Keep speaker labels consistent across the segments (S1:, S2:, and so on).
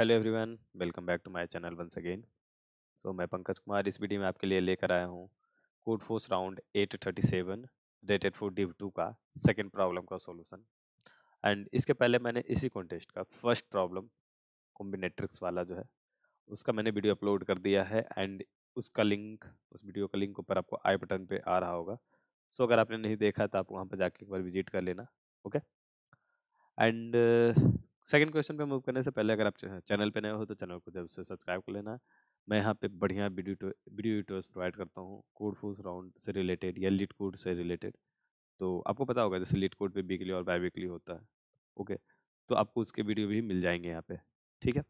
S1: Hello everyone welcome back to my channel once again so मैं पंकज कुमार इस video में आपके लिए लेकर आया हूँ Codeforces round 837 rated for div two का सेकंड प्रॉब्लम का सॉल्यूशन एंड इसके पहले मैंने इसी कॉन्टेस्ट का फर्स्ट प्रॉब्लम कॉम्बिनेट्रिक्स वाला जो है उसका मैंने वीडियो अपलोड कर दिया है एंड उसका लिंक उस वीडियो का लिंक ऊपर आपको आई बटन पर आ रहा होगा सो so, अगर आपने नहीं देखा तो आप वहाँ पर जाके एक बार विजिट कर लेना okay okay? And second question पे मूव करने से पहले अगर आप चैनल पे नए हो तो चैनल को जब से सब्सक्राइब कर लेना मैं यहाँ पे बढ़िया वीडियो वीडियो प्रोवाइड करता हूँ कोड फूस राउंड से रिलेटेड या लिट कोड से रिलेटेड तो आपको पता होगा जैसे लिट कोड पे वीकली और बाई वीकली होता है ओके तो आपको उसके वीडियो भी मिल जाएंगे यहाँ पर ठीक है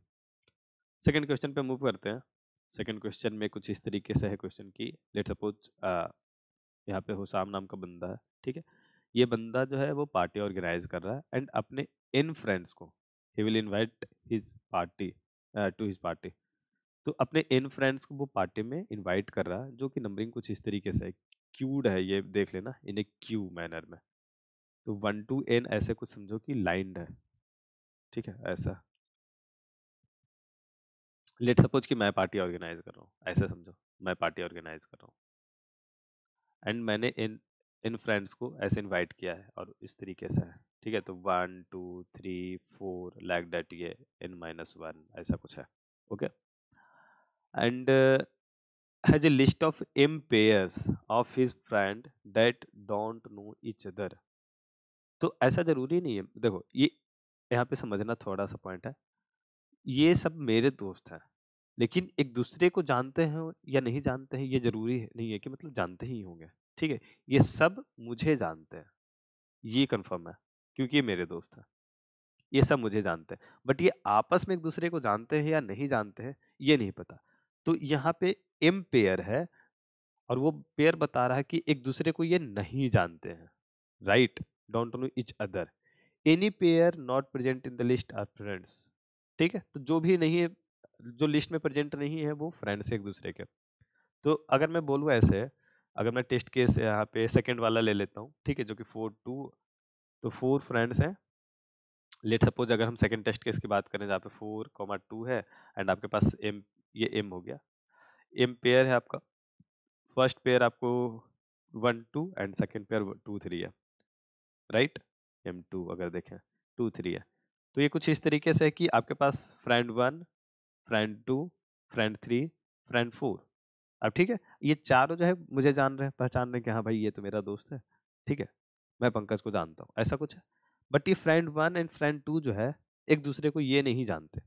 S1: सेकेंड क्वेश्चन पर मूव करते हैं सेकेंड क्वेश्चन में कुछ इस तरीके से है क्वेश्चन की लेट सपोज यहाँ पे हुसाम नाम का बंदा है ठीक है ये बंदा जो है वो पार्टी ऑर्गेनाइज कर रहा है एंड अपने इन फ्रेंड्स को he will invite his party to his party तो अपने इन फ्रेंड्स को वो पार्टी में इनवाइट कर रहा है जो कि नंबरिंग कुछ इस तरीके से है क्यूड है ये देख लेना इन ए क्यू मैनर में तो वन टू एन ऐसे कुछ समझो कि लाइंड है ठीक है ऐसा लेट सपोज कि मैं पार्टी ऑर्गेनाइज कर रहा हूँ ऐसा समझो मैं पार्टी ऑर्गेनाइज कर रहा हूँ एंड मैंने इन इन फ्रेंड्स को ऐसे इनवाइट किया है और इस तरीके से है ठीक है तो one two three four like that ये एन माइनस वन ऐसा कुछ है okay and has a list of m pairs of his friend that don't know each other तो ऐसा ज़रूरी नहीं है देखो ये यहाँ पे समझना थोड़ा सा पॉइंट है ये सब मेरे दोस्त हैं लेकिन एक दूसरे को जानते हैं या नहीं जानते हैं ये ज़रूरी नहीं है कि मतलब जानते ही होंगे ठीक है ये सब मुझे जानते हैं ये कंफर्म है क्योंकि ये मेरे दोस्त हैं ये सब मुझे जानते हैं बट ये आपस में एक दूसरे को जानते हैं या नहीं जानते हैं ये नहीं पता तो यहाँ पे एम पेयर है और वो पेयर बता रहा है कि एक दूसरे को ये नहीं जानते हैं right don't know each other any pair not present in the list are friends ठीक है तो जो भी नहीं है जो लिस्ट में प्रेजेंट नहीं है वो फ्रेंड्स है एक दूसरे के तो अगर मैं बोलूँ ऐसे अगर मैं टेस्ट केस यहाँ पे सेकंड वाला ले लेता हूँ ठीक है जो कि फोर टू तो फोर फ्रेंड्स हैं लेट सपोज अगर हम सेकेंड टेस्ट केस की बात करें जहाँ पे फोर कॉमा टू है एंड आपके पास एम ये एम हो गया एम पेयर है आपका फर्स्ट पेयर आपको one two and second pair two three है राइट एम टू अगर देखें टू थ्री है तो ये कुछ इस तरीके से है कि आपके पास friend one friend two friend three friend four अब ठीक है ये चारों जो है मुझे जान रहे हैं पहचान रहे हैं कि हाँ भाई ये तो मेरा दोस्त है ठीक है मैं पंकज को जानता हूँ ऐसा कुछ है बट ये friend one and friend two जो है एक दूसरे को ये नहीं जानते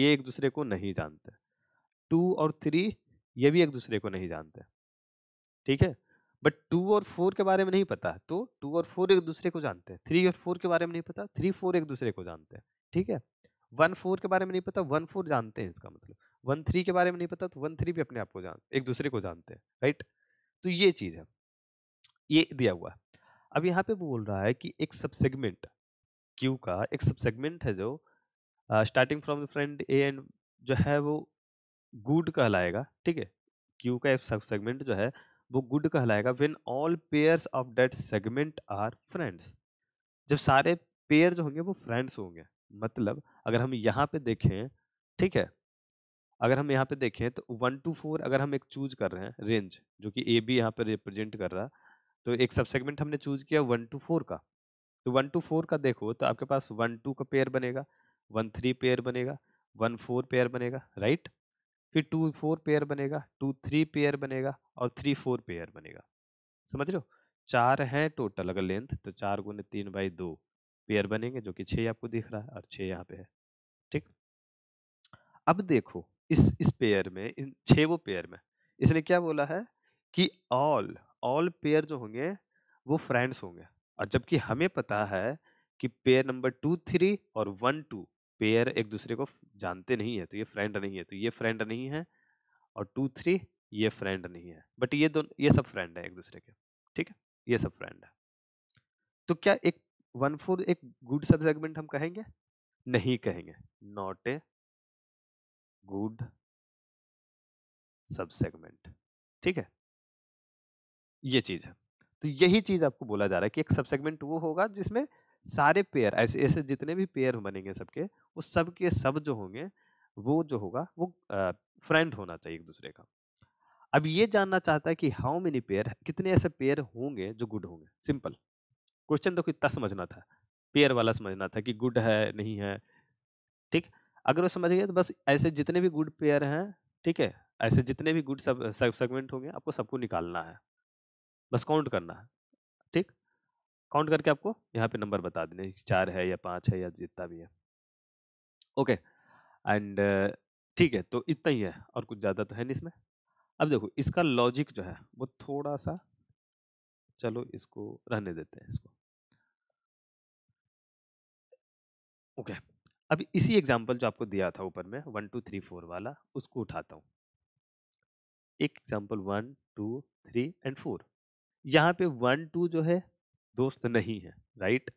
S1: ये एक दूसरे को नहीं जानते टू और थ्री ये भी एक दूसरे को नहीं जानते ठीक है बट टू और फोर के बारे में नहीं पता तो टू और फोर एक दूसरे को जानते हैं थ्री और फोर के बारे में नहीं पता थ्री फोर एक दूसरे को जानते हैं ठीक है वन फोर के बारे में नहीं पता वन फोर जानते हैं इसका मतलब वन थ्री के बारे में नहीं पता तो वन थ्री भी अपने आप को जानते एक दूसरे को जानते हैं राइट तो ये चीज़ है ये दिया हुआ है अब यहाँ पे बोल रहा है कि एक सब सेगमेंट क्यू का एक सब सेगमेंट है जो starting from the friend a and जो है वो गुड कहलाएगा ठीक है क्यू का एक सब सेगमेंट जो है वो गुड कहलाएगा when all pair of that segment are friends जब सारे पेयर जो होंगे वो फ्रेंड्स होंगे मतलब अगर हम यहाँ पे देखें ठीक है अगर हम यहाँ पे देखें तो वन टू फोर अगर हम एक चूज कर रहे हैं रेंज जो कि ए बी यहाँ पे रिप्रेजेंट कर रहा है तो एक सब सेगमेंट हमने चूज किया वन टू फोर का तो वन टू फोर का देखो तो आपके पास वन टू का पेयर बनेगा वन थ्री पेयर बनेगा वन फोर पेयर बनेगा राइट फिर टू फोर पेयर बनेगा टू थ्री पेयर बनेगा और थ्री फोर पेयर बनेगा समझ रहे हो चार हैं टोटल अगर लेंथ तो चार गुने तीन बाई दो पेयर बनेंगे जो कि छः आपको दिख रहा है और छः यहाँ पे है ठीक अब देखो इस इस पेयर में इन छः वो पेयर में इसने क्या बोला है कि ऑल ऑल पेयर जो होंगे वो फ्रेंड्स होंगे और जबकि हमें पता है कि पेयर नंबर टू थ्री और वन टू पेयर एक दूसरे को जानते नहीं है तो ये फ्रेंड नहीं है तो ये फ्रेंड नहीं है और टू थ्री ये फ्रेंड नहीं है बट ये दोनों ये सब फ्रेंड है एक दूसरे के ठीक है ये सब फ्रेंड है तो क्या एक वन फोर एक गुड सब सेगमेंट हम कहेंगे नहीं कहेंगे not a good subsegment ठीक है ये चीज़ है तो यही चीज़ आपको बोला जा रहा है कि एक सब सेगमेंट वो होगा जिसमें सारे पेयर ऐसे ऐसे जितने भी पेयर बनेंगे सबके वो सब के सब जो होंगे वो जो होगा वो फ्रेंड होना चाहिए एक दूसरे का अब ये जानना चाहता है कि हाउ मेनी पेयर कितने ऐसे पेयर होंगे जो गुड होंगे सिंपल क्वेश्चन तो कितना समझना था पेयर वाला समझना था कि गुड है नहीं है ठीक अगर वो समझ गए तो बस ऐसे जितने भी गुड पेयर हैं ठीक है ऐसे जितने भी गुड सब सेगमेंट होंगे आपको सबको निकालना है बस काउंट करना है ठीक काउंट करके आपको यहाँ पे नंबर बता देने चार है या पाँच है या जितना भी है ओके एंड ठीक है तो इतना ही है और कुछ ज़्यादा तो है नहीं इसमें अब देखो इसका लॉजिक जो है वो थोड़ा सा चलो इसको रहने देते हैं इसको ओके okay. अब इसी एग्जाम्पल जो आपको दिया था ऊपर में वन टू थ्री फोर वाला उसको उठाता हूँ एक example one two three and four यहाँ पे वन टू जो है दोस्त नहीं है राइट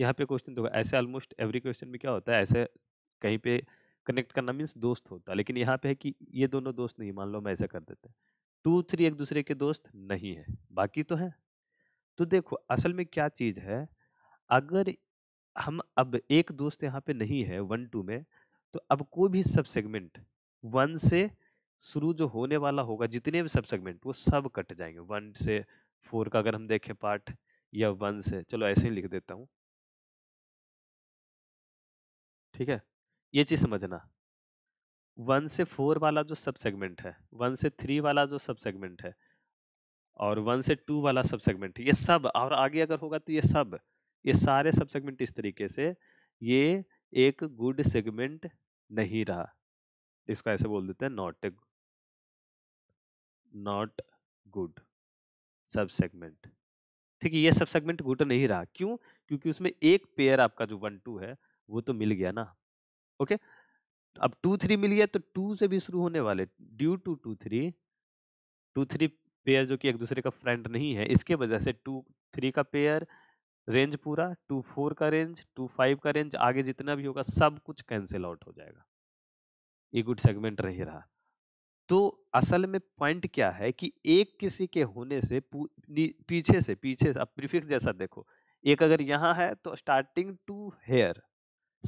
S1: यहाँ पे क्वेश्चन देखो तो ऐसे ऑलमोस्ट एवरी क्वेश्चन में क्या होता है ऐसे कहीं पे कनेक्ट करना मीन्स दोस्त होता है लेकिन यहाँ पे है कि ये दोनों दोस्त नहीं मान लो मैं ऐसा कर देते हैं टू थ्री एक दूसरे के दोस्त नहीं है बाकी तो है तो देखो असल में क्या चीज़ है अगर हम अब एक दोस्त यहाँ पे नहीं है वन टू में तो अब कोई भी सब सेगमेंट वन से शुरू जो होने वाला होगा जितने भी सब सेगमेंट वो सब कट जाएंगे वन से फोर का अगर हम देखें पार्ट या वन से चलो ऐसे ही लिख देता हूँ ठीक है ये चीज़ समझना वन से फोर वाला जो सब सेगमेंट है वन से थ्री वाला जो सब सेगमेंट है और वन से टू वाला सब सेगमेंट ये सब और आगे अगर होगा तो ये सब ये सारे सब सेगमेंट इस तरीके से ये एक गुड सेगमेंट नहीं रहा इसको ऐसे बोल देते हैं not a not good subsegment ठीक है ये सब सेगमेंट घुट तो नहीं रहा क्यों क्योंकि उसमें एक पेयर आपका जो वन टू है वो तो मिल गया ना ओके अब टू थ्री मिल गया तो टू से भी शुरू होने वाले due to two three two three pair जो कि एक दूसरे का फ्रेंड नहीं है इसके वजह से टू थ्री का पेयर रेंज पूरा टू फोर का रेंज टू फाइव का रेंज आगे जितना भी होगा सब कुछ कैंसिल आउट हो जाएगा ये गुड सेगमेंट नहीं रहा तो असल में पॉइंट क्या है कि एक किसी के होने से पीछे से पीछे से अब प्रीफिक्स जैसा देखो एक अगर यहाँ है तो स्टार्टिंग टू हेयर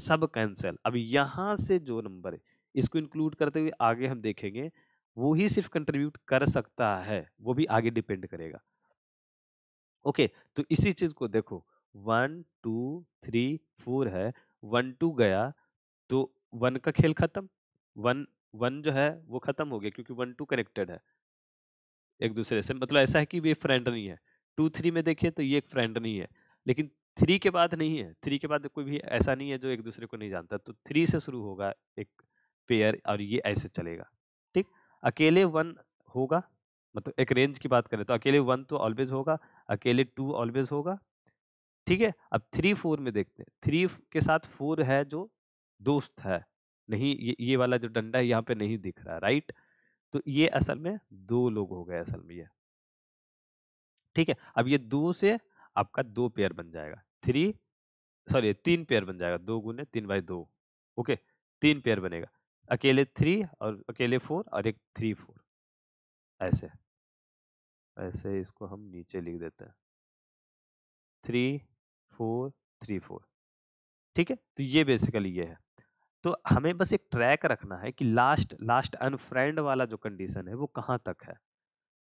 S1: सब कैंसल अब यहाँ से जो नंबर है इसको इंक्लूड करते हुए आगे हम देखेंगे वो ही सिर्फ कंट्रीब्यूट कर सकता है वो भी आगे डिपेंड करेगा ओके तो इसी चीज को देखो वन टू थ्री फोर है वन टू गया तो वन का खेल खत्म वन वन जो है वो ख़त्म हो गया क्योंकि वन टू कनेक्टेड है एक दूसरे से मतलब ऐसा है कि वे फ्रेंड नहीं है टू थ्री में देखिए तो ये एक फ्रेंड नहीं है लेकिन थ्री के बाद नहीं है थ्री के बाद कोई भी ऐसा नहीं है जो एक दूसरे को नहीं जानता तो थ्री से शुरू होगा एक पेयर और ये ऐसे चलेगा ठीक अकेले वन होगा मतलब एक रेंज की बात करें तो अकेले वन तो ऑलवेज होगा अकेले टू ऑलवेज होगा ठीक है अब थ्री फोर में देखते हैं थ्री के साथ फोर है जो दोस्त है नहीं ये ये वाला जो डंडा है यहाँ पे नहीं दिख रहा राइट तो ये असल में दो लोग हो गए असल में ये ठीक है अब ये दो से आपका दो पेयर बन जाएगा थ्री सॉरी तीन पेयर बन जाएगा दो गुने तीन बाई दो ओके तीन पेयर बनेगा अकेले थ्री और अकेले फोर और एक थ्री फोर ऐसे ऐसे इसको हम नीचे लिख देते हैं थ्री फोर थ्री फोर ठीक है तो ये बेसिकली ये है तो हमें बस एक ट्रैक रखना है कि लास्ट लास्ट अनफ्रेंड वाला जो कंडीशन है वो कहाँ तक है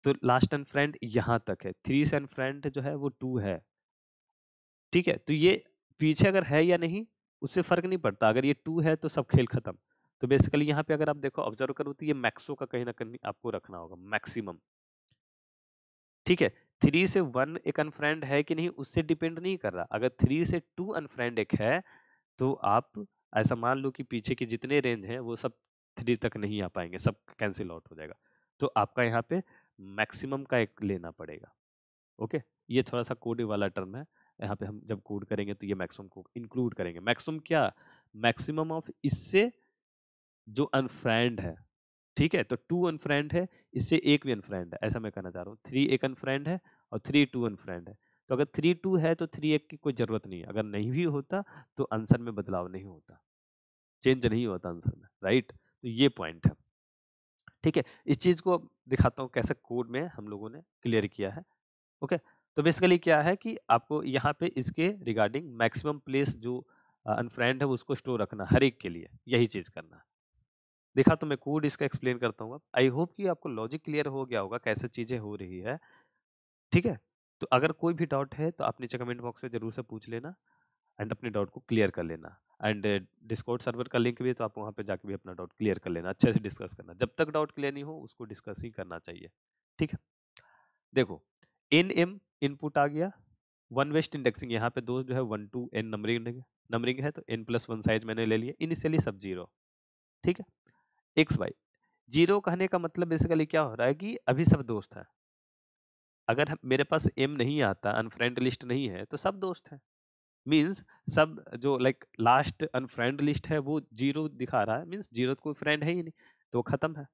S1: तो लास्ट अनफ्रेंड यहाँ तक है थ्री से अनफ्रेंड जो है वो टू है ठीक है तो ये पीछे अगर है या नहीं उससे फर्क नहीं पड़ता अगर ये टू है तो सब खेल खत्म तो बेसिकली यहाँ पे अगर आप देखो ऑब्जर्व करो तो ये मैक्सो का कहीं ना कहीं आपको रखना होगा मैक्सिमम ठीक है थ्री से वन एक अनफ्रेंड है कि नहीं उससे डिपेंड नहीं कर रहा अगर थ्री से टू अनफ्रेंड एक है तो आप ऐसा मान लो कि पीछे के जितने रेंज हैं वो सब थ्री तक नहीं आ पाएंगे सब कैंसिल आउट हो जाएगा तो आपका यहाँ पे मैक्सिमम का एक लेना पड़ेगा ओके ये थोड़ा सा कोड वाला टर्म है यहाँ पे हम जब कोड करेंगे तो ये मैक्सिमम को इंक्लूड करेंगे मैक्सिमम क्या मैक्सिमम ऑफ इससे जो अनफ्रेंड है ठीक है तो टू अनफ्रेंड है इससे एक भी अनफ्रेंड है ऐसा मैं कहना चाह रहा हूँ थ्री एक अनफ्रेंड है और थ्री टू अनफ्रेंड है तो अगर थ्री टू है तो थ्री एक की कोई ज़रूरत नहीं है अगर नहीं भी होता तो आंसर में बदलाव नहीं होता चेंज नहीं होता आंसर में राइट तो ये पॉइंट है ठीक है इस चीज़ को दिखाता हूँ कैसे कोड में हम लोगों ने क्लियर किया है ओके तो बेसिकली क्या है कि आपको यहाँ पे इसके रिगार्डिंग मैक्सिमम प्लेस जो अनफ्रेंड है उसको स्टोर रखना हर एक के लिए यही चीज़ करना देखा तो मैं कोड इसका एक्सप्लेन करता हूँ आई होप कि आपको लॉजिक क्लियर हो गया होगा कैसे चीज़ें हो रही है ठीक है तो अगर कोई भी डाउट है तो आप नीचे कमेंट बॉक्स में ज़रूर से पूछ लेना एंड अपने डाउट को क्लियर कर लेना एंड डिस्कॉर्ड सर्वर का लिंक भी है तो आप वहाँ पे जाके भी अपना डाउट क्लियर कर लेना अच्छे से डिस्कस करना जब तक डाउट क्लियर नहीं हो उसको डिस्कस ही करना चाहिए ठीक है देखो एन एम इनपुट आ गया वन वेस्ट इंडेक्सिंग यहाँ पे दो जो है one two n numbering numbering है तो एन प्लस वन साइज मैंने ले लिया इनिशियली सब जीरो ठीक है एक्स वाई जीरो कहने का मतलब बेसिकली क्या हो रहा है कि अभी सब दोस्त हैं अगर हम मेरे पास एम नहीं आता अनफ्रेंड लिस्ट नहीं है तो सब दोस्त हैं मीन्स सब जो लाइक लास्ट अनफ्रेंड लिस्ट है वो जीरो दिखा रहा है मीन्स जीरो तो कोई फ्रेंड है ही नहीं तो वो ख़त्म है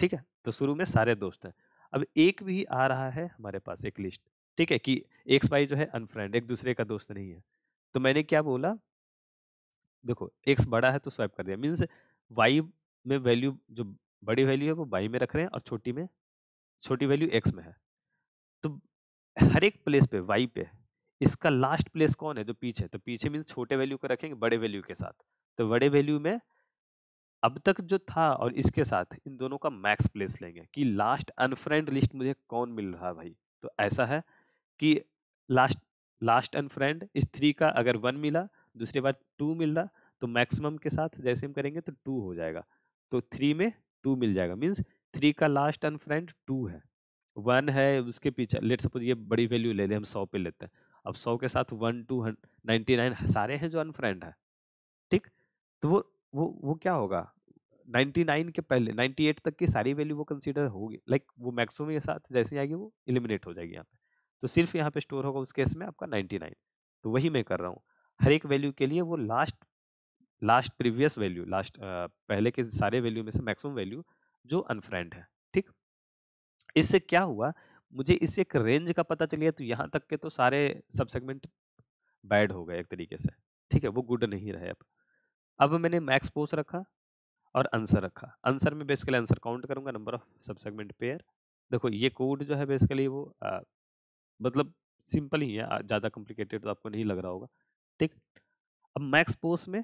S1: ठीक है तो शुरू में सारे दोस्त हैं अब एक भी आ रहा है हमारे पास एक लिस्ट ठीक है कि एक्स वाई जो है अनफ्रेंड एक दूसरे का दोस्त नहीं है तो मैंने क्या बोला देखो एक्स बड़ा है तो स्वाइप कर दिया मीन्स वाई में वैल्यू जो बड़ी वैल्यू है वो वाई में रख रहे हैं और छोटी में छोटी वैल्यू एक्स में है तो हर एक प्लेस पे वाई पे इसका लास्ट प्लेस कौन है तो पीछे तो पीछे मीन छोटे वैल्यू को रखेंगे बड़े वैल्यू के साथ तो बड़े वैल्यू में अब तक जो था और इसके साथ इन दोनों का मैक्स प्लेस लेंगे कि लास्ट अनफ्रेंड लिस्ट मुझे कौन मिल रहा है भाई तो ऐसा है कि लास्ट लास्ट अनफ्रेंड इस थ्री का अगर वन मिला दूसरे बार टू मिल रहा तो मैक्सिमम के साथ जैसे हम करेंगे तो टू हो जाएगा तो थ्री में टू मिल जाएगा मीन्स थ्री का लास्ट अनफ्रेंड टू है वन है उसके पीछे लेट सपोज ये बड़ी वैल्यू ले लें हम सौ पे लेते हैं अब सौ के साथ वन टू नाइन्टी नाइन सारे हैं जो अनफ्रेंड है ठीक तो वो वो वो क्या होगा नाइन्टी नाइन के पहले नाइन्टी एट तक की सारी वैल्यू वो कंसीडर होगी लाइक वो मैक्सिमम के साथ जैसे ही आएगी वो एलिमिनेट हो जाएगी यहाँ पे तो सिर्फ यहाँ पे स्टोर होगा उस केस में आपका नाइन तो वही मैं कर रहा हूँ हर एक वैल्यू के लिए वो last last previous value last पहले के सारे वैल्यू में से मैक्सिमम वैल्यू जो अनफ्रेंड है इससे क्या हुआ मुझे इससे एक रेंज का पता चल गया तो यहाँ तक के तो सारे सब सेगमेंट बैड हो गए एक तरीके से ठीक है वो गुड नहीं रहे अब अब मैंने मैक्स पोस्ट रखा और आंसर रखा आंसर में बेसिकली आंसर काउंट करूंगा number of subsegment pair देखो ये कोड जो है बेसिकली वो आ, मतलब सिंपल ही है ज़्यादा कॉम्प्लिकेटेड तो आपको नहीं लग रहा होगा ठीक अब मैक्स पोस्ट में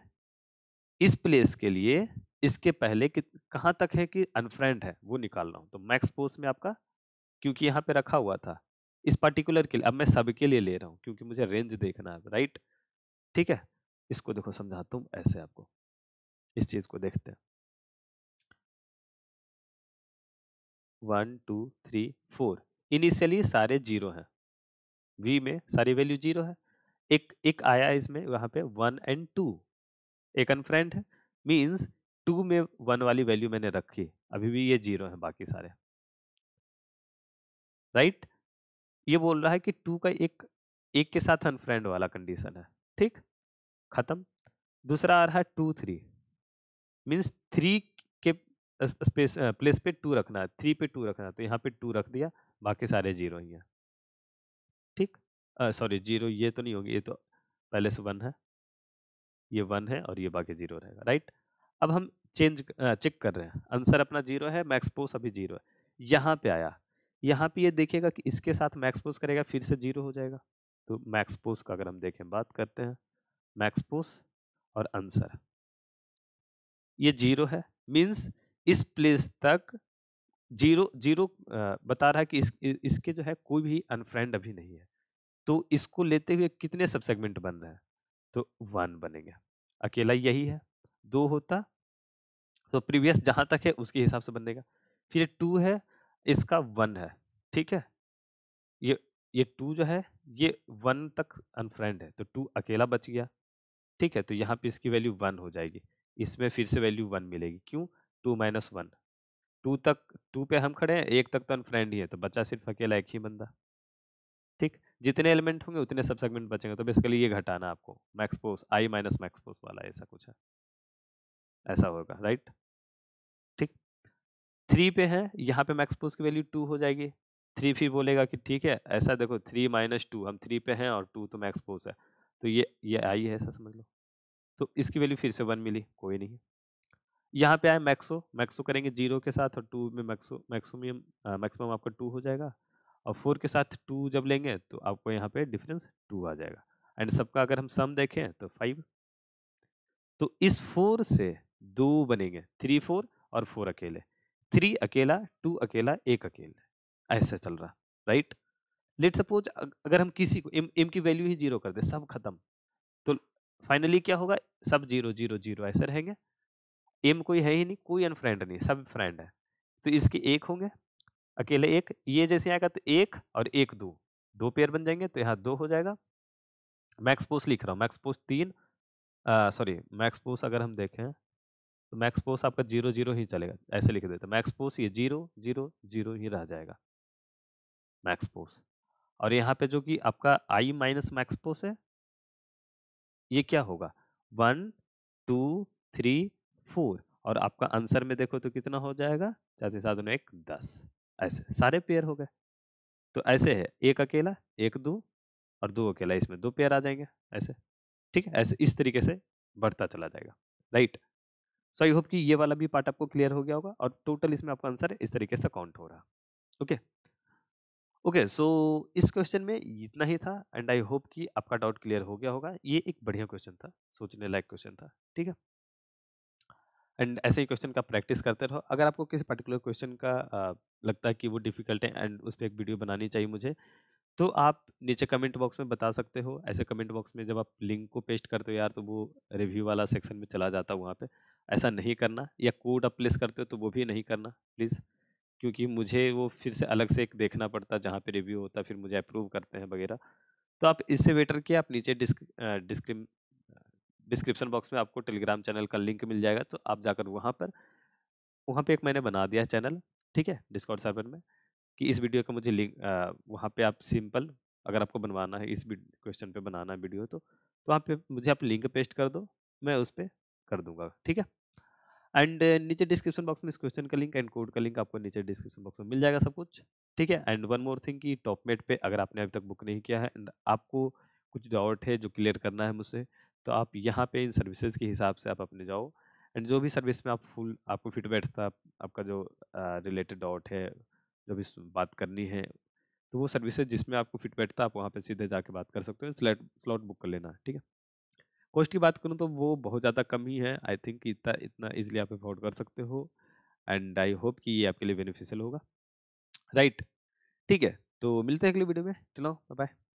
S1: इस प्लेस के लिए इसके पहले कि कहाँ तक है कि अनफ्रेंड है वो निकाल रहा हूँ तो मैक्स पोस्ट में आपका क्योंकि यहाँ पे रखा हुआ था इस पर्टिकुलर के लिए अब मैं सबके लिए ले रहा हूँ क्योंकि मुझे रेंज देखना है राइट ठीक है इसको देखो समझाता हूँ ऐसे आपको इस चीज़ को देखते हैं one two three four initially सारे जीरो हैं वी में सारी वैल्यू जीरो है एक एक आया इसमें वहाँ पे वन एंड टू एक अनफ्रेंड है मीन्स टू में वन वाली वैल्यू मैंने रखी अभी भी ये जीरो है बाकी सारे राइट right? ये बोल रहा है कि टू का एक एक के साथ अनफ्रेंड वाला कंडीशन है ठीक खत्म दूसरा आ रहा है टू थ्री मीन्स थ्री के स्पेस प्लेस पे टू रखना है थ्री पे टू रखना है तो यहाँ पे टू रख दिया बाकी सारे जीरो ही हैं ठीक सॉरी जीरो ये तो नहीं होगी ये तो पहले से वन है ये वन है और ये बाकी जीरो रहेगा राइट अब हम चेंज चेक कर रहे हैं आंसर अपना जीरो है मैक्सपोज अभी जीरो है यहाँ पे आया यहाँ पे ये यह देखिएगा कि इसके साथ मैक्सपोज करेगा फिर से जीरो हो जाएगा तो मैक्सपोज का अगर हम देखें बात करते हैं मैक्सपोज और आंसर ये जीरो है मीन्स इस प्लेस तक जीरो जीरो बता रहा है कि इस इसके जो है कोई भी अनफ्रेंड अभी नहीं है तो इसको लेते हुए कितने सब सेगमेंट बन रहे हैं तो वन बनेंगे अकेला यही है दो होता तो प्रीवियस जहाँ तक है उसके हिसाब से बनेगा फिर टू है इसका वन है ठीक है ये ये टू जो है ये वन तक अनफ्रेंड है तो टू अकेला बच गया ठीक है तो यहाँ पे इसकी वैल्यू वन हो जाएगी इसमें फिर से वैल्यू वन मिलेगी क्यों टू माइनस वन टू तक टू पे हम खड़े हैं एक तक तो अनफ्रेंड ही है तो बचा सिर्फ अकेला एक ही बंदा ठीक जितने एलिमेंट होंगे उतने सब सेगमेंट बचेंगे तो बेसिकली ये घटाना आपको मैक्सपोस आई माइनस मैक्सपोस वाला ऐसा कुछ है ऐसा होगा राइट ठीक थ्री पे है यहाँ पे मैक्स पोज की वैल्यू टू हो जाएगी थ्री फिर बोलेगा कि ठीक है ऐसा देखो थ्री माइनस टू हम थ्री पे हैं और टू तो मैक्स पोज है तो ये ये आई है ऐसा समझ लो तो इसकी वैल्यू फिर से वन मिली कोई नहीं यहाँ पे आए मैक्सो मैक्सो करेंगे जीरो के साथ और टू में मैक्सो मैक्सिमम मैक्सिमम आपका टू हो जाएगा और फोर के साथ टू जब लेंगे तो आपको यहाँ पे डिफरेंस टू आ जाएगा एंड सबका अगर हम सम देखें तो फाइव तो इस फोर से दो बनेंगे थ्री फोर और फोर अकेले थ्री अकेला टू अकेला एक अकेला ऐसा चल रहा राइट लेट सपोज अगर हम किसी को एम एम की वैल्यू ही जीरो कर दे सब खत्म तो फाइनली क्या होगा सब जीरो जीरो जीरो ऐसे रहेंगे एम कोई है ही नहीं कोई अनफ्रेंड नहीं सब फ्रेंड है तो इसके एक होंगे अकेले एक ये जैसे आएगा तो एक और एक दो दो पेयर बन जाएंगे तो यहाँ दो हो जाएगा मैक्स पोस्ट लिख रहा हूँ मैक्स पोस्ट तीन सॉरी मैक्स पोस्ट अगर हम देखें तो मैक्स आपका जीरो जीरो ही चलेगा ऐसे लिख देते मैक्स ये जीरो जीरो जीरो ही रह जाएगा मैक्स और यहाँ पे जो कि आपका आई माइनस मैक्स है ये क्या होगा वन टू थ्री फोर और आपका आंसर में देखो तो कितना हो जाएगा चार सात दोनों एक दस ऐसे सारे पेयर हो गए तो ऐसे है एक अकेला एक दो और दो अकेला इसमें दो पेयर आ जाएंगे ऐसे ठीक है ऐसे इस तरीके से बढ़ता चला जाएगा राइट सो आई होप कि ये वाला भी पार्ट आपको क्लियर हो गया होगा और टोटल इसमें आपका आंसर इस तरीके से काउंट हो रहा ओके ओके सो इस क्वेश्चन में इतना ही था एंड आई होप कि आपका डाउट क्लियर हो गया होगा ये एक बढ़िया क्वेश्चन था सोचने लायक क्वेश्चन था ठीक है एंड ऐसे ही क्वेश्चन का प्रैक्टिस करते रहो अगर आपको किसी पर्टिकुलर क्वेश्चन का आ, लगता है कि वो डिफिकल्ट है एंड उस पर एक वीडियो बनानी चाहिए मुझे तो आप नीचे कमेंट बॉक्स में बता सकते हो ऐसे कमेंट बॉक्स में जब आप लिंक को पेस्ट करते हो यार तो वो रिव्यू वाला सेक्शन में चला जाता है वहाँ पे ऐसा नहीं करना या कोड आप प्लेस करते हो तो वो भी नहीं करना प्लीज़ क्योंकि मुझे वो फिर से अलग से एक देखना पड़ता जहाँ पे रिव्यू होता फिर मुझे अप्रूव करते हैं वगैरह तो आप इससे बेटर कि आप नीचे डिस्क डिस्क्रिम डिस्क्रिप्शन बॉक्स में आपको टेलीग्राम चैनल का लिंक मिल जाएगा तो आप जाकर वहाँ पर वहाँ पे एक मैंने बना दिया चैनल ठीक है डिस्काउंट सर्वर में कि इस वीडियो का मुझे लिंक वहाँ पर आप सिंपल अगर आपको बनवाना है इस क्वेश्चन पर बनाना है वीडियो तो, तो वहाँ पर मुझे आप लिंक पेस्ट कर दो मैं उस पर कर दूँगा ठीक है एंड नीचे डिस्क्रिप्शन बॉक्स में इस क्वेश्चन का लिंक एंड कोड का लिंक आपको नीचे डिस्क्रिप्शन बॉक्स में मिल जाएगा सब कुछ ठीक है एंड वन मोर थिंग की टॉप मेट पे अगर आपने अभी तक बुक नहीं किया है एंड आपको कुछ डाउट है जो क्लियर करना है मुझसे तो आप यहाँ पे इन सर्विसेज के हिसाब से आप अपने जाओ एंड जो भी सर्विस में आप फुल आपको फिट बैठता आप, आपका जो रिलेटेड डाउट है जो भी बात करनी है तो वो सर्विसेज जिसमें आपको फिट बैठता आप वहाँ पर सीधे जाके बात कर सकते हो स्लैट स्लॉट बुक कर लेना ठीक है कॉस्ट की बात करूँ तो वो बहुत ज़्यादा कम ही है आई थिंक इतना इतना ईजिली आप अफोर्ड कर सकते हो एंड आई होप कि ये आपके लिए बेनिफिशियल होगा राइट right. ठीक है तो मिलते हैं अगली वीडियो में चलो बाय